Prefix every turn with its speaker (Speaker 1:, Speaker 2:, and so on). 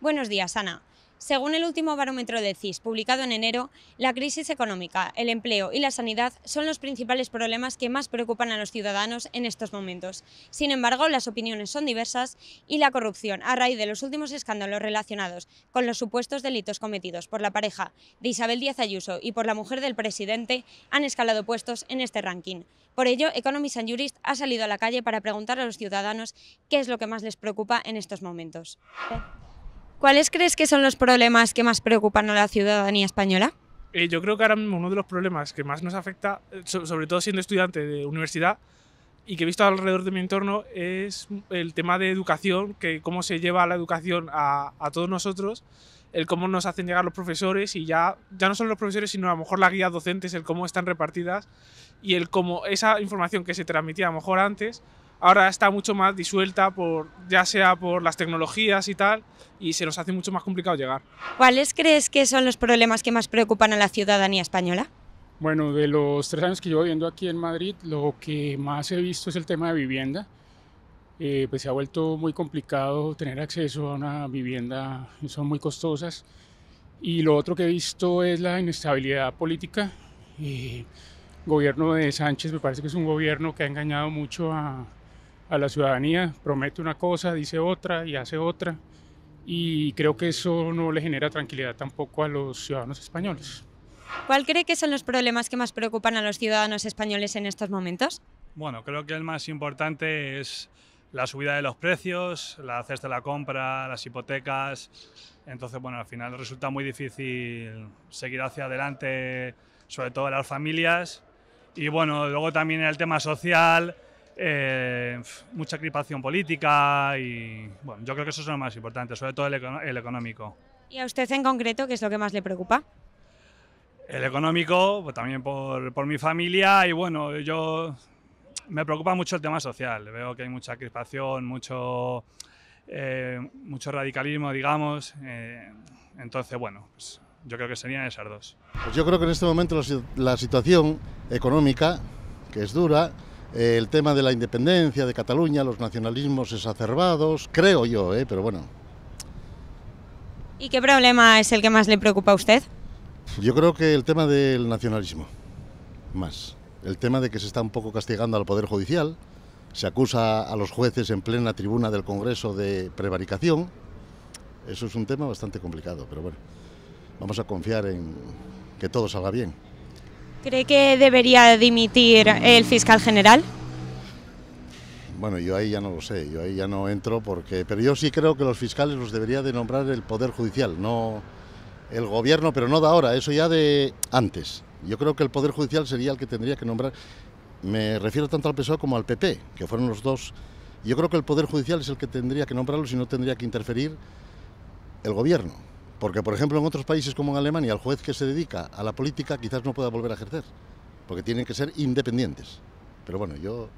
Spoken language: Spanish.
Speaker 1: Buenos días, Ana. Según el último barómetro de CIS, publicado en enero, la crisis económica, el empleo y la sanidad son los principales problemas que más preocupan a los ciudadanos en estos momentos. Sin embargo, las opiniones son diversas y la corrupción, a raíz de los últimos escándalos relacionados con los supuestos delitos cometidos por la pareja de Isabel Díaz Ayuso y por la mujer del presidente, han escalado puestos en este ranking. Por ello, Economist and Jurist ha salido a la calle para preguntar a los ciudadanos qué es lo que más les preocupa en estos momentos. ¿Cuáles crees que son los problemas que más preocupan a la ciudadanía española? Eh, yo creo que
Speaker 2: ahora mismo uno de los problemas que más nos afecta, eh, sobre todo siendo estudiante de universidad y que he visto alrededor de mi entorno, es el tema de educación, que cómo se lleva la educación a, a todos nosotros, el cómo nos hacen llegar los profesores y ya, ya no solo los profesores, sino a lo mejor las guías docentes, el cómo están repartidas y el cómo esa información que se transmitía a lo mejor antes ahora está mucho más disuelta, por, ya sea por las tecnologías y tal,
Speaker 1: y se nos hace mucho más complicado llegar. ¿Cuáles crees que son los problemas que más preocupan a la ciudadanía española?
Speaker 3: Bueno, de los tres años que llevo viviendo aquí en Madrid, lo que más he visto es el tema de vivienda. Eh, pues se ha vuelto muy complicado tener acceso a una vivienda, son muy costosas. Y lo otro que he visto es la inestabilidad política. el eh, gobierno de Sánchez me parece que es un gobierno que ha engañado mucho a, a la ciudadanía, promete una cosa, dice otra y hace otra. Y creo que eso no le genera tranquilidad tampoco a los ciudadanos españoles.
Speaker 1: ¿Cuál cree que son los problemas que más preocupan a los ciudadanos españoles en estos momentos?
Speaker 3: Bueno, creo que el más
Speaker 4: importante es la subida de los precios, la cesta de la compra, las hipotecas. Entonces, bueno, al final resulta muy difícil seguir hacia adelante, sobre todo las familias. Y bueno, luego también el tema social, eh, mucha cripación política y bueno, yo creo que eso es lo más importante, sobre todo el, económico.
Speaker 1: ¿Y a usted en concreto qué es lo que más le preocupa?
Speaker 4: El económico, pues, también por, por mi familia y bueno, yo me preocupa mucho el tema social. Veo que hay mucha crispación, mucho, eh, mucho radicalismo, digamos. Eh, entonces, bueno, pues, yo creo que serían esas dos.
Speaker 5: Pues yo creo que en este momento la situación económica, que es dura, eh, el tema de la independencia de Cataluña, los nacionalismos exacerbados, creo yo, eh, pero bueno.
Speaker 1: ¿Y qué problema es el que más le preocupa a usted?
Speaker 5: Yo creo que el tema del nacionalismo, más. El tema de que se está un poco castigando al Poder Judicial, se acusa a los jueces en plena tribuna del Congreso de prevaricación. Eso es un tema bastante complicado, pero bueno, vamos a confiar en que todo salga bien.
Speaker 1: ¿Cree que debería dimitir el fiscal general?
Speaker 5: Bueno, yo ahí ya no lo sé, yo ahí ya no entro porque... Pero yo sí creo que los fiscales los debería de nombrar el Poder Judicial, no el gobierno, pero no de ahora, eso ya de antes. Yo creo que el Poder Judicial sería el que tendría que nombrar... Me refiero tanto al PSOE como al PP, que fueron los dos... Yo creo que el Poder Judicial es el que tendría que nombrarlo y no tendría que interferir el gobierno. Porque, por ejemplo, en otros países como en Alemania, el juez que se dedica a la política quizás no pueda volver a ejercer, porque tienen que ser independientes. Pero bueno, yo...